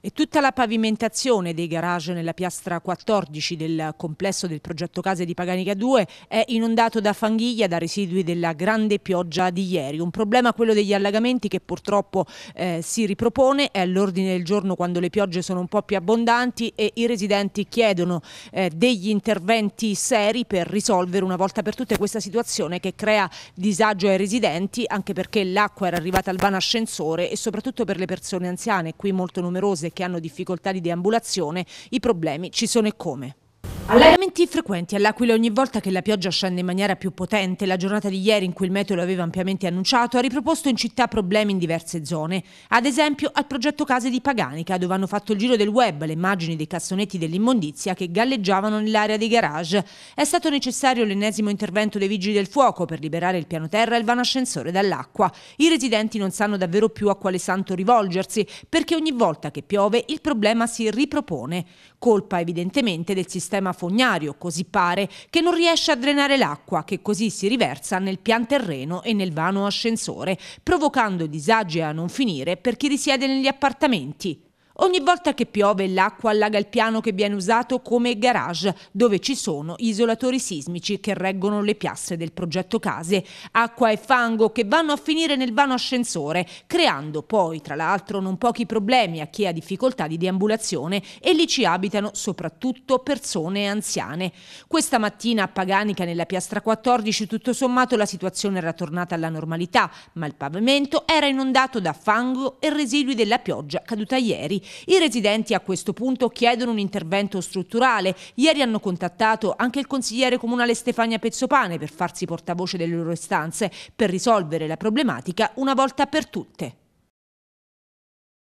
E tutta la pavimentazione dei garage nella piastra 14 del complesso del progetto Case di Paganica 2 è inondato da fanghiglia, da residui della grande pioggia di ieri. Un problema quello degli allagamenti che purtroppo eh, si ripropone, è all'ordine del giorno quando le piogge sono un po' più abbondanti e i residenti chiedono eh, degli interventi seri per risolvere una volta per tutte questa situazione che crea disagio ai residenti anche perché l'acqua era arrivata al vano ascensore e soprattutto per le persone anziane, qui molto numerose case che hanno difficoltà di deambulazione, i problemi ci sono e come. Allagamenti frequenti all'Aquila ogni volta che la pioggia scende in maniera più potente. La giornata di ieri, in cui il meteo lo aveva ampiamente annunciato, ha riproposto in città problemi in diverse zone. Ad esempio al progetto Case di Paganica, dove hanno fatto il giro del web le immagini dei cassonetti dell'immondizia che galleggiavano nell'area dei garage. È stato necessario l'ennesimo intervento dei vigili del fuoco per liberare il piano terra e il vano ascensore dall'acqua. I residenti non sanno davvero più a quale santo rivolgersi, perché ogni volta che piove il problema si ripropone. Colpa evidentemente del sistema fognario, così pare, che non riesce a drenare l'acqua che così si riversa nel pian terreno e nel vano ascensore, provocando disagi a non finire per chi risiede negli appartamenti. Ogni volta che piove l'acqua allaga il piano che viene usato come garage, dove ci sono isolatori sismici che reggono le piastre del progetto case, acqua e fango che vanno a finire nel vano ascensore, creando poi tra l'altro non pochi problemi a chi ha difficoltà di deambulazione e lì ci abitano soprattutto persone anziane. Questa mattina a Paganica nella piastra 14 tutto sommato la situazione era tornata alla normalità, ma il pavimento era inondato da fango e residui della pioggia caduta ieri i residenti a questo punto chiedono un intervento strutturale. Ieri hanno contattato anche il consigliere comunale Stefania Pezzopane per farsi portavoce delle loro istanze, per risolvere la problematica una volta per tutte.